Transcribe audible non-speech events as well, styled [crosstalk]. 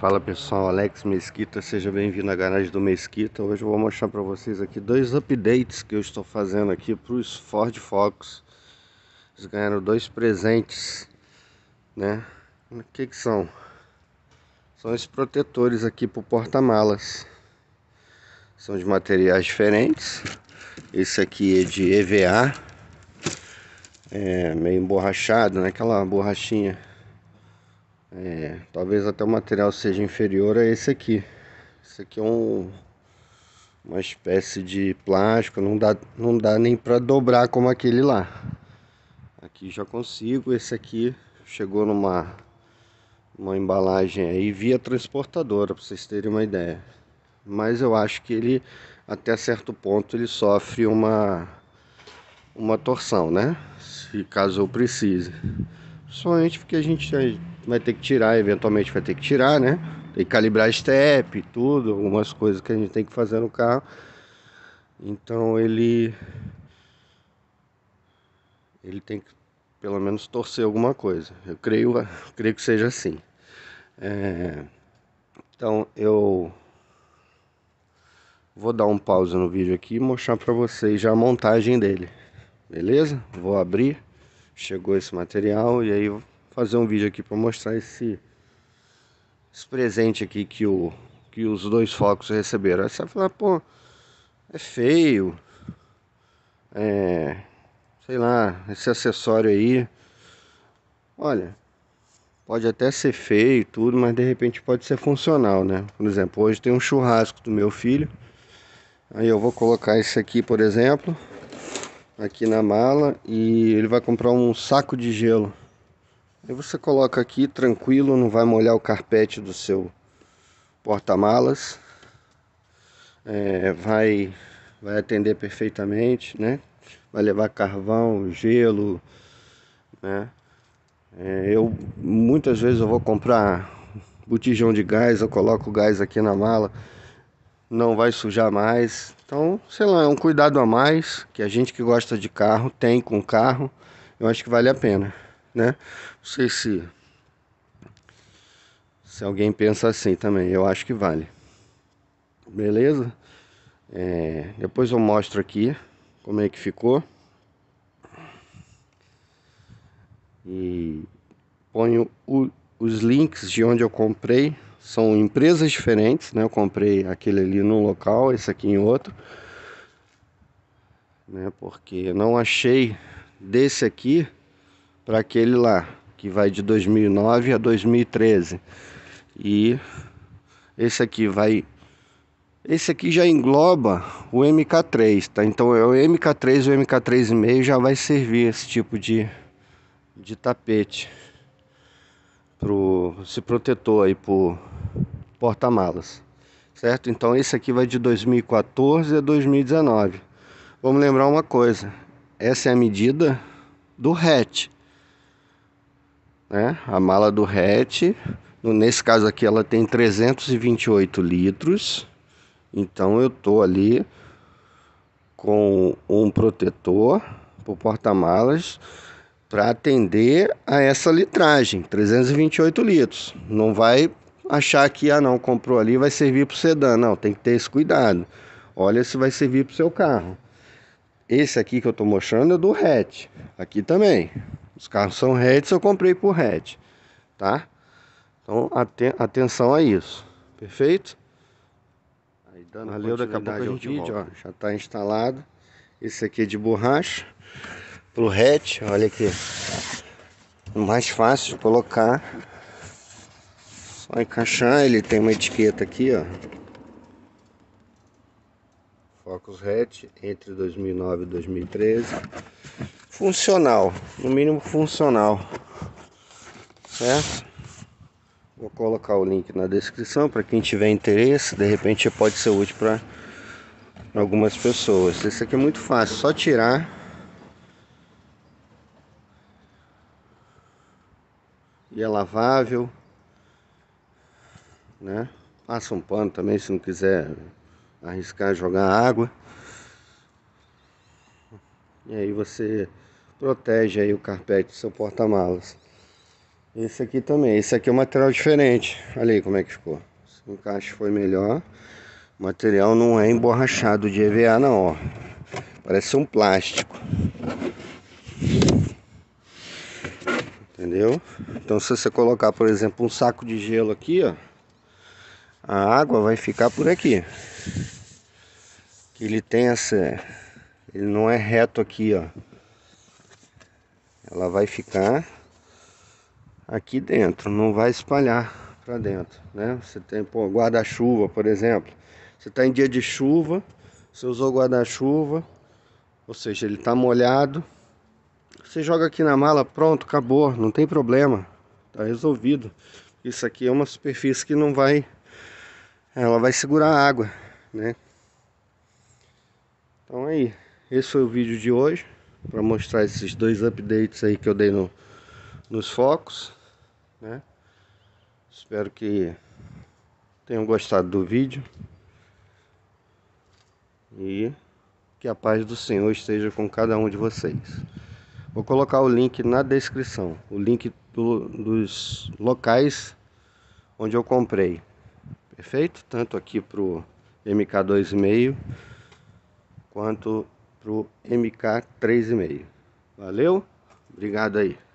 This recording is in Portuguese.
Fala pessoal, Alex Mesquita, seja bem-vindo à garagem do Mesquita. Hoje eu vou mostrar para vocês aqui dois updates que eu estou fazendo aqui para os Ford Focus. Eles ganharam dois presentes, né? O que que são? São esses protetores aqui para o porta-malas. São de materiais diferentes. Esse aqui é de EVA, é meio emborrachado, né? Aquela borrachinha é, talvez até o material seja inferior a esse aqui. Esse aqui é um, uma espécie de plástico, não dá, não dá nem para dobrar como aquele lá. Aqui já consigo, esse aqui chegou numa uma embalagem aí via transportadora, para vocês terem uma ideia. Mas eu acho que ele até certo ponto ele sofre uma uma torção, né? Se caso eu precise. Somente porque a gente vai ter que tirar, eventualmente vai ter que tirar, né? Tem que calibrar step, tudo, algumas coisas que a gente tem que fazer no carro. Então ele ele tem que pelo menos torcer alguma coisa. Eu creio, eu [laughs] creio que seja assim. É, então eu vou dar um pause no vídeo aqui e mostrar para vocês já a montagem dele. Beleza? Vou abrir. Chegou esse material e aí fazer um vídeo aqui para mostrar esse, esse, presente aqui que, o, que os dois focos receberam. Aí você vai falar, pô, é feio, é, sei lá, esse acessório aí. Olha, pode até ser feio e tudo, mas de repente pode ser funcional, né? Por exemplo, hoje tem um churrasco do meu filho. Aí eu vou colocar esse aqui, por exemplo, aqui na mala e ele vai comprar um saco de gelo. Aí você coloca aqui tranquilo, não vai molhar o carpete do seu porta-malas. É, vai, vai atender perfeitamente, né? Vai levar carvão, gelo, né? É, eu muitas vezes eu vou comprar botijão de gás, eu coloco o gás aqui na mala, não vai sujar mais. Então, sei lá, é um cuidado a mais que a gente que gosta de carro tem com carro. Eu acho que vale a pena né? Não sei se se alguém pensa assim também, eu acho que vale. Beleza? É, depois eu mostro aqui como é que ficou. E ponho o, os links de onde eu comprei. São empresas diferentes, né? Eu comprei aquele ali num local, esse aqui em outro. Né? Porque não achei desse aqui para aquele lá, que vai de 2009 a 2013. E esse aqui vai esse aqui já engloba o MK3, tá? Então é o MK3 o mk 3 e meio já vai servir esse tipo de, de tapete pro se protetor aí pro porta-malas, certo? Então esse aqui vai de 2014 a 2019. Vamos lembrar uma coisa, essa é a medida do hatch né? A mala do hatch, nesse caso aqui ela tem 328 litros. Então eu tô ali com um protetor pro porta-malas para atender a essa litragem, 328 litros. Não vai achar que ah não, comprou ali vai servir pro sedã, não, tem que ter esse cuidado. Olha se vai servir pro seu carro. Esse aqui que eu tô mostrando é do hatch, aqui também. Os carros são REDs, eu comprei por RED, tá? Então, aten atenção a isso, perfeito? Aí, dando Valeu, daqui a pouco a gente vídeo, volta. ó, já está instalado. Esse aqui é de borracha, pro RED, olha aqui. Mais fácil de colocar. Só encaixar, ele tem uma etiqueta aqui, ó. Focus RED, entre 2009 e 2013 funcional, no mínimo funcional, certo? Né? Vou colocar o link na descrição para quem tiver interesse, de repente pode ser útil para algumas pessoas. Esse aqui é muito fácil, só tirar e é lavável, né? Passa um pano também se não quiser arriscar jogar água. E aí você protege aí o carpete do seu porta-malas. Esse aqui também, esse aqui é um material diferente. Olha aí como é que ficou. O encaixe foi melhor. O material não é emborrachado de EVA não, ó. Parece um plástico. Entendeu? Então se você colocar, por exemplo, um saco de gelo aqui, ó, a água vai ficar por aqui. Ele tem essa ele não é reto aqui, ó. Ela vai ficar aqui dentro, não vai espalhar para dentro, né? Você tem guarda-chuva, por exemplo. Você está em dia de chuva, você usou guarda-chuva, ou seja, ele está molhado. Você joga aqui na mala, pronto, acabou, não tem problema, tá resolvido. Isso aqui é uma superfície que não vai, ela vai segurar a água, né? Então aí, é esse foi o vídeo de hoje para mostrar esses dois updates aí que eu dei no, nos focos, né? Espero que tenham gostado do vídeo e que a paz do Senhor esteja com cada um de vocês. Vou colocar o link na descrição, o link do, dos locais onde eu comprei. Perfeito? Tanto aqui para o MK2,5 quanto para o MK 3,5. Valeu, obrigado aí.